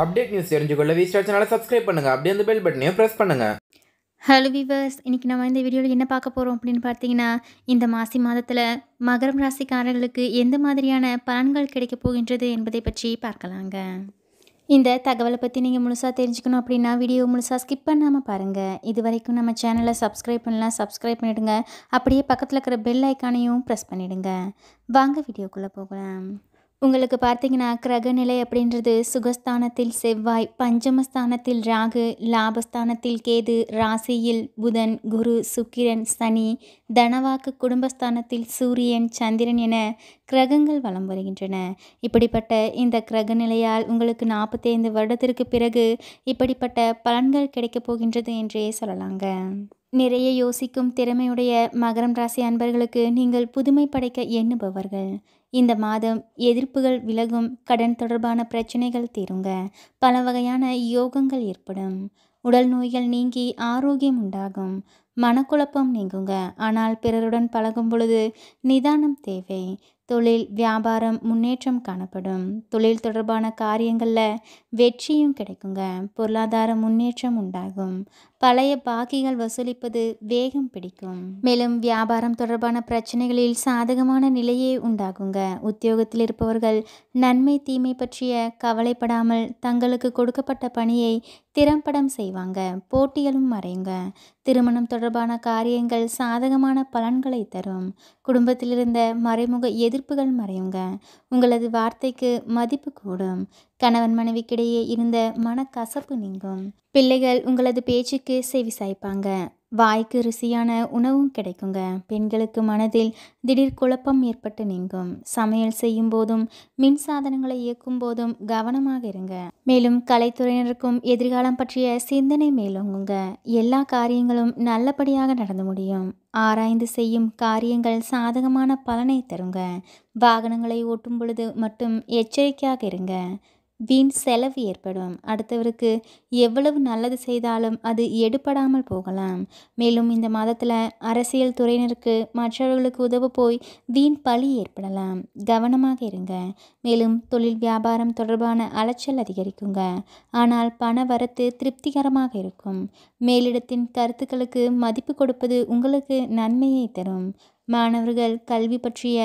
update news தெரிஞ்சுக்கொள்ள V star சேனலை subscribe பண்ணுங்கள் அப்படியே அந்த பெல் பட்டனையும் ப்ரெஸ் பண்ணுங்கள் ஹலோ விவர்ஸ் இன்றைக்கி நம்ம இந்த வீடியோவில் என்ன பார்க்க போகிறோம் அப்படின்னு பார்த்தீங்கன்னா இந்த மாசி மாதத்தில் மகரம் ராசிக்காரர்களுக்கு எந்த மாதிரியான பலன்கள் கிடைக்கப் போகின்றது என்பதை பற்றி பார்க்கலாங்க இந்த தகவலை பற்றி நீங்கள் முழுசாக தெரிஞ்சுக்கணும் அப்படின்னா வீடியோ முழுசாக ஸ்கிப் பண்ணாமல் பாருங்கள் இது வரைக்கும் நம்ம சேனலை சப்ஸ்கிரைப் பண்ணலாம் சப்ஸ்கிரைப் பண்ணிவிடுங்க அப்படியே பக்கத்தில் இருக்கிற பெல் ஐக்கானையும் ப்ரெஸ் பண்ணிவிடுங்க வாங்க வீடியோக்குள்ளே போகலாம் உங்களுக்கு பார்த்தீங்கன்னா கிரகநிலை அப்படின்றது சுகஸ்தானத்தில் செவ்வாய் பஞ்சமஸ்தானத்தில் ராகு லாபஸ்தானத்தில் கேது ராசியில் புதன் குரு சுக்கிரன் சனி தனவாக்கு குடும்பஸ்தானத்தில் சூரியன் சந்திரன் என கிரகங்கள் வலம் வருகின்றன இப்படிப்பட்ட இந்த கிரகநிலையால் உங்களுக்கு நாற்பத்தைந்து வருடத்திற்கு பிறகு இப்படிப்பட்ட பலன்கள் கிடைக்கப் போகின்றது என்றே சொல்லலாங்க நிறைய யோசிக்கும் திறமையுடைய மகரம் ராசி அன்பர்களுக்கு நீங்கள் புதுமை படைக்க எண்ணுபவர்கள் இந்த மாதம் எதிர்ப்புகள் விலகும் கடன் தொடர்பான பிரச்சனைகள் தீருங்க பல வகையான யோகங்கள் ஏற்படும் உடல் நோய்கள் நீங்கி ஆரோக்கியம் உண்டாகும் மனக்குழப்பம் நீங்குங்க ஆனால் பிறருடன் பழகும் பொழுது நிதானம் தேவை தொழில் வியாபாரம் முன்னேற்றம் காணப்படும் தொழில் தொடர்பான காரியங்களில் வெற்றியும் கிடைக்குங்க பொருளாதார முன்னேற்றம் உண்டாகும் பழைய பாக்கிகள் வசூலிப்பது வேகம் பிடிக்கும் மேலும் வியாபாரம் தொடர்பான பிரச்சனைகளில் சாதகமான நிலையே உண்டாகுங்க உத்தியோகத்தில் இருப்பவர்கள் நன்மை தீமை பற்றிய கவலைப்படாமல் தங்களுக்கு கொடுக்கப்பட்ட பணியை திறம்படம் செய்வாங்க போட்டிகளும் மறையுங்க திருமணம் தொடர்பான காரியங்கள் சாதகமான பலன்களை தரும் குடும்பத்தில் இருந்த மறைமுக எதிர்ப்புகள் மறையுங்க உங்களது வார்த்தைக்கு மதிப்பு கூடும் கணவன் மனைவிக்கிடையே இருந்த மனக்கசப்பு நீங்கும் பிள்ளைகள் உங்களது பேச்சுக்கு செவி சாய்ப்பாங்க வாய்க்கு ருசியான உணவும் கிடைக்குங்க பெண்களுக்கு மனதில் திடீர் குழப்பம் ஏற்பட்டு நீங்கும் சமையல் செய்யும் போதும் மின் சாதனங்களை இயக்கும் போதும் கவனமாக இருங்க மேலும் கலைத்துறையினருக்கும் எதிர்காலம் பற்றிய சிந்தனை மேலோங்குங்க எல்லா காரியங்களும் நல்லபடியாக நடந்து முடியும் ஆராய்ந்து செய்யும் காரியங்கள் சாதகமான பலனை தருங்க வாகனங்களை ஓட்டும் பொழுது மட்டும் எச்சரிக்கையாக இருங்க வீண் செலவு ஏற்படும் அடுத்தவருக்கு எவ்வளவு நல்லது செய்தாலும் அது எடுபடாமல் போகலாம் மேலும் இந்த மாதத்தில் அரசியல் துறையினருக்கு மற்றவர்களுக்கு உதவ போய் வீண் பழி ஏற்படலாம் கவனமாக இருங்க மேலும் தொழில் வியாபாரம் தொடர்பான அலைச்சல் அதிகரிக்குங்க ஆனால் பண வரத்து திருப்திகரமாக இருக்கும் மேலிடத்தின் கருத்துக்களுக்கு மதிப்பு கொடுப்பது உங்களுக்கு நன்மையை தரும் மாணவர்கள் கல்வி பற்றிய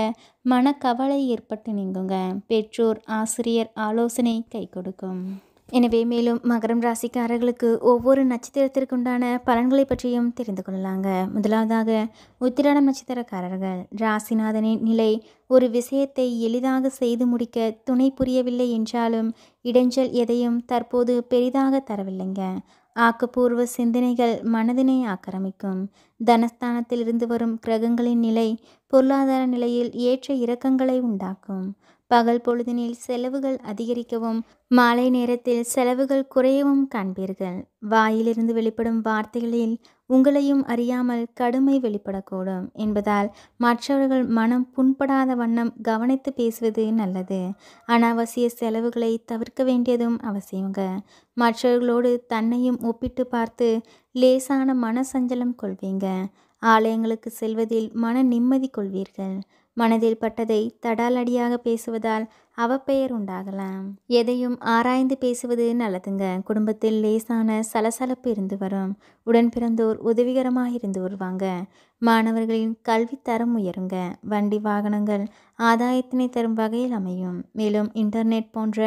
மனக்கவலை ஏற்பட்டு நீங்குங்க பெற்றோர் ஆசிரியர் ஆலோசனை கை கொடுக்கும் எனவே மேலும் மகரம் ராசிக்காரர்களுக்கு ஒவ்வொரு நட்சத்திரத்திற்குண்டான பலன்களை பற்றியும் தெரிந்து கொள்ளலாங்க முதலாவதாக உத்திராட நட்சத்திரக்காரர்கள் ராசிநாதனின் நிலை ஒரு விஷயத்தை எளிதாக செய்து முடிக்க துணை புரியவில்லை என்றாலும் இடைஞ்சல் எதையும் தற்போது பெரிதாக தரவில்லைங்க ஆக்கப்பூர்வ சிந்தனைகள் மனதினை ஆக்கிரமிக்கும் தனஸ்தானத்தில் இருந்து வரும் கிரகங்களின் நிலை பொருளாதார நிலையில் ஏற்ற இறக்கங்களை உண்டாக்கும் பகல் பொழுதினில் செலவுகள் அதிகரிக்கவும் மாலை நேரத்தில் செலவுகள் குறையவும் காண்பீர்கள் வாயிலிருந்து வெளிப்படும் வார்த்தைகளில் உங்களையும் அறியாமல் கடுமை வெளிப்படக்கூடும் என்பதால் மற்றவர்கள் மனம் புண்படாத வண்ணம் கவனித்து பேசுவது நல்லது அனாவசிய செலவுகளை தவிர்க்க வேண்டியதும் அவசியங்க மற்றவர்களோடு தன்னையும் ஒப்பிட்டு பார்த்து லேசான மனசஞ்சலம் கொள்வீங்க ஆலயங்களுக்கு செல்வதில் மன நிம்மதி கொள்வீர்கள் மனதில் பட்டதை தடாலடியாக பேசுவதால் அவப்பெயர் உண்டாகலாம் எதையும் ஆராய்ந்து பேசுவது நல்லதுங்க குடும்பத்தில் லேசான சலசலப்பு இருந்து வரும் உடன் பிறந்தோர் உதவிகரமாக இருந்து வருவாங்க மாணவர்களின் கல்வி தரம் உயருங்க வண்டி வாகனங்கள் ஆதாயத்தினை தரும் வகையில் அமையும் மேலும் இன்டர்நெட் போன்ற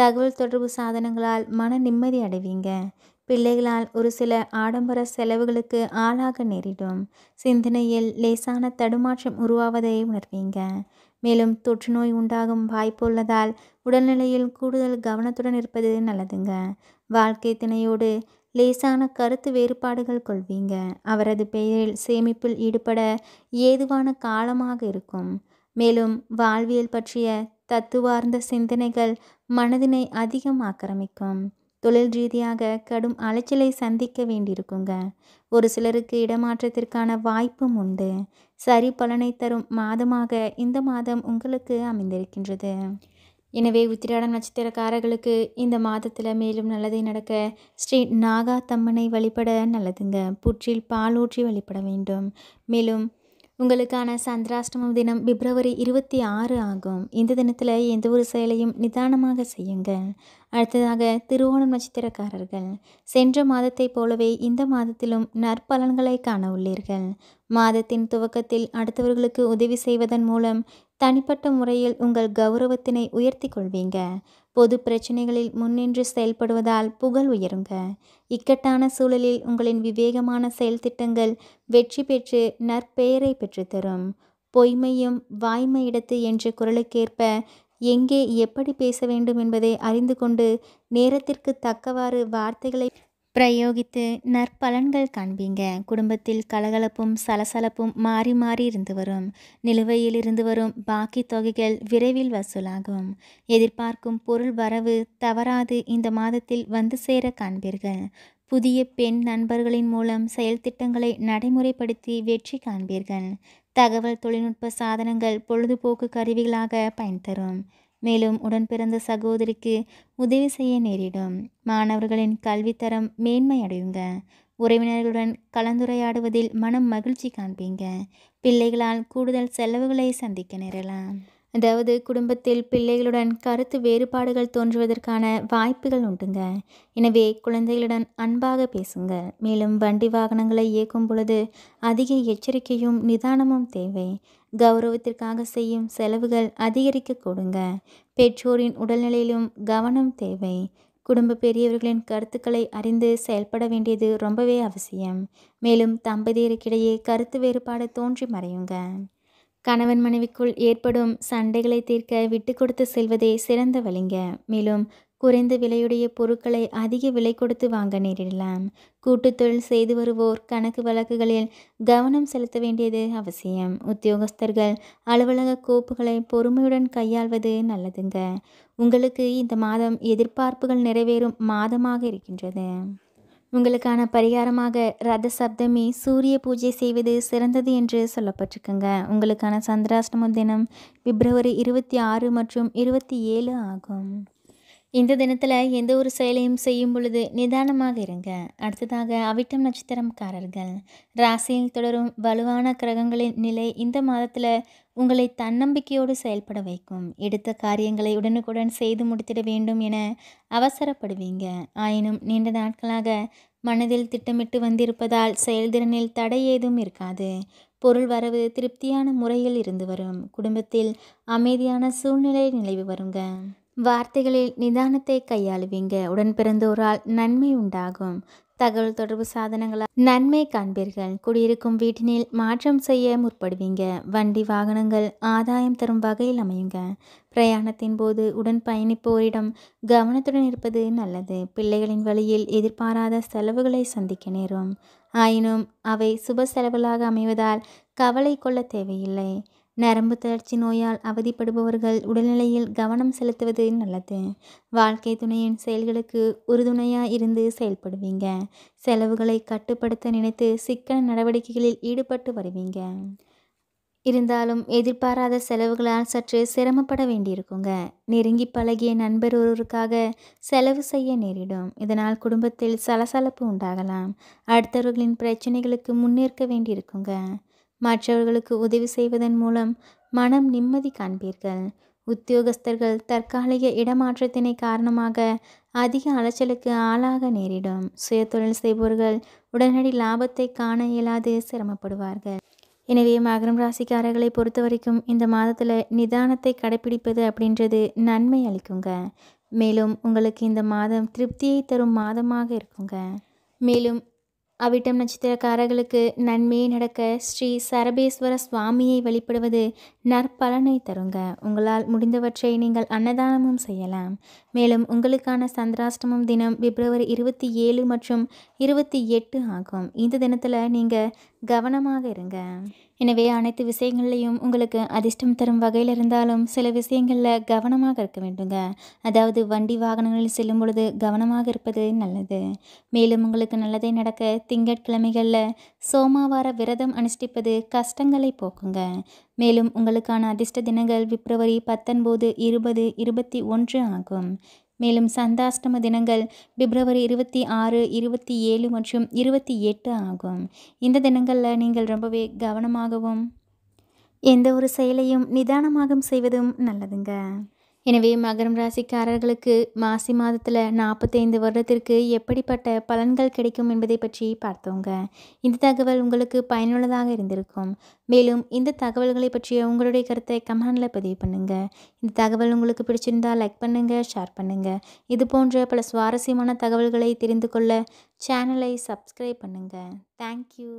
தகவல் தொடர்பு சாதனங்களால் மன நிம்மதி அடைவீங்க பிள்ளைகளால் ஒரு சில ஆடம்பர செலவுகளுக்கு ஆளாக நேரிடும் சிந்தனையில் லேசான தடுமாற்றம் உருவாவதை உணர்வீங்க மேலும் தொற்றுநோய் உண்டாகும் வாய்ப்பு உள்ளதால் உடல்நிலையில் கூடுதல் கவனத்துடன் இருப்பது நல்லதுங்க வாழ்க்கை திணையோடு லேசான கருத்து வேறுபாடுகள் கொள்வீங்க அவரது பெயரில் சேமிப்பில் ஈடுபட ஏதுவான காலமாக இருக்கும் மேலும் வாழ்வியல் பற்றிய தத்துவார்ந்த சிந்தனைகள் மனதினை அதிகம் ஆக்கிரமிக்கும் தொழில் ரீதியாக கடும் அலைச்சலை சந்திக்க வேண்டியிருக்குங்க ஒரு சிலருக்கு இடமாற்றத்திற்கான வாய்ப்பும் உண்டு சரி பலனை தரும் மாதமாக இந்த மாதம் உங்களுக்கு அமைந்திருக்கின்றது எனவே உத்திராட நட்சத்திரக்காரர்களுக்கு இந்த மாதத்தில் மேலும் நல்லதை நடக்க ஸ்ரீ நாகா தம்மனை வழிபட நல்லதுங்க புற்றில் பாலூற்றி வழிபட வேண்டும் மேலும் உங்களுக்கான சந்திராஷ்டமம் தினம் பிப்ரவரி இருபத்தி ஆறு ஆகும் இந்த தினத்தில் எந்த ஒரு செயலையும் நிதானமாக செய்யுங்கள் அடுத்ததாக திருவோணம் நட்சத்திரக்காரர்கள் சென்ற மாதத்தைப் போலவே இந்த மாதத்திலும் நற்பலன்களை காண உள்ளீர்கள் மாதத்தின் துவக்கத்தில் அடுத்தவர்களுக்கு உதவி செய்வதன் மூலம் தனிப்பட்ட முறையில் உங்கள் கௌரவத்தினை உயர்த்தி கொள்வீங்க பொது பிரச்சனைகளில் முன்னின்று செயல்படுவதால் புகழ் உயருங்க இக்கட்டான சூழலில் உங்களின் விவேகமான செயல் திட்டங்கள் வெற்றி பெற்று நற்பெயரை பெற்றுத்தரும் பொய்மையும் வாய்மை இடத்து என்ற குரலுக்கேற்ப எங்கே எப்படி பேச வேண்டும் என்பதை அறிந்து கொண்டு நேரத்திற்கு தக்கவாறு வார்த்தைகளை பிரயோகித்து நற்பலன்கள் காண்பீங்க குடும்பத்தில் கலகலப்பும் சலசலப்பும் மாறி மாறி இருந்து வரும் நிலுவையில் இருந்து வரும் பாக்கி தொகைகள் விரைவில் வசூலாகும் எதிர்பார்க்கும் பொருள் வரவு தவறாது இந்த மாதத்தில் வந்து சேர காண்பீர்கள் புதிய பெண் நண்பர்களின் மூலம் செயல் திட்டங்களை நடைமுறைப்படுத்தி வெற்றி காண்பீர்கள் தகவல் தொழில்நுட்ப சாதனங்கள் பொழுதுபோக்கு கருவிகளாக பயன் தரும் மேலும் உடன் பிறந்த சகோதரிக்கு உதவி செய்ய நேரிடும் மாணவர்களின் கல்வித்தரம் மேன்மையடையுங்க உறவினர்களுடன் கலந்துரையாடுவதில் மனம் மகிழ்ச்சி காண்பீங்க பிள்ளைகளால் கூடுதல் செலவுகளை சந்திக்க நேரலாம் அதாவது குடும்பத்தில் பிள்ளைகளுடன் கருத்து வேறுபாடுகள் தோன்றுவதற்கான வாய்ப்புகள் உண்டுங்க எனவே குழந்தைகளுடன் அன்பாக பேசுங்க மேலும் வண்டி வாகனங்களை இயக்கும் பொழுது அதிக எச்சரிக்கையும் நிதானமும் தேவை கௌரவத்திற்காக செய்யும் செலவுகள் அதிகரிக்க கொடுங்க பெற்றோரின் உடல்நிலையிலும் கவனம் தேவை குடும்ப பெரியவர்களின் கருத்துக்களை அறிந்து செயல்பட வேண்டியது ரொம்பவே அவசியம் மேலும் தம்பதியருக்கிடையே கருத்து வேறுபாடு தோன்றி மறையுங்க கணவன் மனைவிக்குள் ஏற்படும் சண்டைகளை தீர்க்க விட்டு கொடுத்து செல்வதே சிறந்த வழிங்க மேலும் குறைந்த விலையுடைய பொருட்களை அதிக விலை கொடுத்து வாங்க நேரிடலாம் கூட்டுத்தொழில் செய்து வருவோர் கணக்கு வழக்குகளில் கவனம் செலுத்த வேண்டியது அவசியம் உத்தியோகஸ்தர்கள் அலுவலக கோப்புகளை பொறுமையுடன் கையாள்வது நல்லதுங்க உங்களுக்கு இந்த மாதம் எதிர்பார்ப்புகள் நிறைவேறும் மாதமாக இருக்கின்றது உங்களுக்கான பரிகாரமாக ரத சப்தமி சூரிய பூஜை செய்வது சிறந்தது என்று சொல்லப்பட்டிருக்குங்க உங்களுக்கான சந்திராஷ்டம தினம் பிப்ரவரி இருபத்தி ஆறு மற்றும் இருபத்தி ஏழு ஆகும் இந்த தினத்தில் எந்த ஒரு செயலையும் செய்யும் பொழுது நிதானமாக இருங்க அடுத்ததாக அவிட்டம் நட்சத்திரம்காரர்கள் ராசியில் தொடரும் வலுவான கிரகங்களின் நிலை இந்த மாதத்தில் உங்களை தன்னம்பிக்கையோடு செயல்பட வைக்கும் எடுத்த காரியங்களை உடனுக்குடன் செய்து முடித்திட வேண்டும் என அவசரப்படுவீங்க ஆயினும் நீண்ட நாட்களாக மனதில் திட்டமிட்டு வந்திருப்பதால் செயல்திறனில் தடை ஏதும் இருக்காது பொருள் வரவு திருப்தியான முறையில் இருந்து வரும் குடும்பத்தில் அமைதியான சூழ்நிலை நிலவி வருங்க வார்த்தைகளில் நிதானத்தை கையாளுவீங்க உடன் பிறந்தோரால் நன்மை உண்டாகும் தகவல் தொடர்பு சாதனங்களால் நன்மை காண்பீர்கள் குடியிருக்கும் வீட்டினில் மாற்றம் செய்ய முற்படுவீங்க வண்டி வாகனங்கள் ஆதாயம் தரும் வகையில் அமையுங்க பிரயாணத்தின் போது உடன் பயணிப்போரிடம் கவனத்துடன் இருப்பது நல்லது பிள்ளைகளின் வழியில் எதிர்பாராத செலவுகளை சந்திக்க நேரும் ஆயினும் அவை சுப செலவுகளாக அமைவதால் கவலை கொள்ள தேவையில்லை நரம்பு தளர்ச்சி நோயால் அவதிப்படுபவர்கள் உடல்நிலையில் கவனம் செலுத்துவது நல்லது வாழ்க்கை துணையின் செயல்களுக்கு உறுதுணையாக இருந்து செயல்படுவீங்க செலவுகளை கட்டுப்படுத்த நினைத்து சிக்கன நடவடிக்கைகளில் ஈடுபட்டு வருவீங்க இருந்தாலும் எதிர்பாராத செலவுகளால் சற்று சிரமப்பட வேண்டியிருக்குங்க நெருங்கி பழகிய நண்பர் ஒருவருக்காக செலவு செய்ய நேரிடும் இதனால் குடும்பத்தில் சலசலப்பு உண்டாகலாம் அடுத்தவர்களின் பிரச்சனைகளுக்கு முன்னேற்க வேண்டியிருக்குங்க மற்றவர்களுக்கு உதவி செய்வதன் மூலம் மனம் நிம்மதி காண்பீர்கள் உத்தியோகஸ்தர்கள் தற்காலிக இடமாற்றத்தினை காரணமாக அதிக அலைச்சலுக்கு ஆளாக நேரிடும் சுய தொழில் செய்பவர்கள் உடனடி லாபத்தை காண இயலாது சிரமப்படுவார்கள் எனவே மகரம் ராசிக்காரர்களை பொறுத்த வரைக்கும் இந்த மாதத்தில் நிதானத்தை கடைபிடிப்பது அப்படின்றது நன்மை அளிக்குங்க மேலும் உங்களுக்கு இந்த மாதம் திருப்தியை தரும் மாதமாக இருக்குங்க மேலும் அவிட்டம் நட்சத்திரக்காரர்களுக்கு நன்மையை நடக்க ஸ்ரீ சரபேஸ்வர சுவாமியை வழிபடுவது நற்பலனை தருங்க உங்களால் முடிந்தவற்றை நீங்கள் அன்னதானமும் செய்யலாம் மேலும் உங்களுக்கான சந்திராஷ்டமம் தினம் பிப்ரவரி இருபத்தி ஏழு மற்றும் இருபத்தி எட்டு ஆகும் இந்த தினத்தில் நீங்கள் கவனமாக இருங்க எனவே அனைத்து விஷயங்கள்லையும் உங்களுக்கு அதிர்ஷ்டம் தரும் வகையில் இருந்தாலும் சில விஷயங்களில் கவனமாக இருக்க வேண்டுங்க அதாவது வண்டி வாகனங்களில் செல்லும் பொழுது கவனமாக இருப்பது நல்லது மேலும் உங்களுக்கு நல்லதே நடக்க திங்கட்கிழமைகளில் சோமாவார விரதம் அனுஷ்டிப்பது கஷ்டங்களை போக்குங்க மேலும் உங்களுக்கான அதிர்ஷ்ட தினங்கள் பிப்ரவரி பத்தொன்பது இருபது இருபத்தி ஒன்று ஆகும் மேலும் சந்தாஷ்டம தினங்கள் பிப்ரவரி இருபத்தி ஆறு இருபத்தி ஏழு மற்றும் இருபத்தி எட்டு ஆகும் இந்த தினங்களில் நீங்கள் ரொம்பவே கவனமாகவும் எந்த ஒரு செயலையும் நிதானமாகவும் செய்வதும் நல்லதுங்க எனவே மகரம் ராசிக்காரர்களுக்கு மாசி மாதத்தில் நாற்பத்தைந்து வருடத்திற்கு எப்படிப்பட்ட பலன்கள் கிடைக்கும் என்பதை பற்றி பார்த்தோங்க இந்த தகவல் உங்களுக்கு பயனுள்ளதாக இருந்திருக்கும் மேலும் இந்த தகவல்களை பற்றிய உங்களுடைய கருத்தை கமெண்டில் பதிவு பண்ணுங்கள் இந்த தகவல் உங்களுக்கு பிடிச்சிருந்தால் லைக் பண்ணுங்கள் ஷேர் பண்ணுங்கள் இது போன்ற பல சுவாரஸ்யமான தகவல்களை தெரிந்து கொள்ள சேனலை சப்ஸ்கிரைப் பண்ணுங்கள் தேங்க்யூ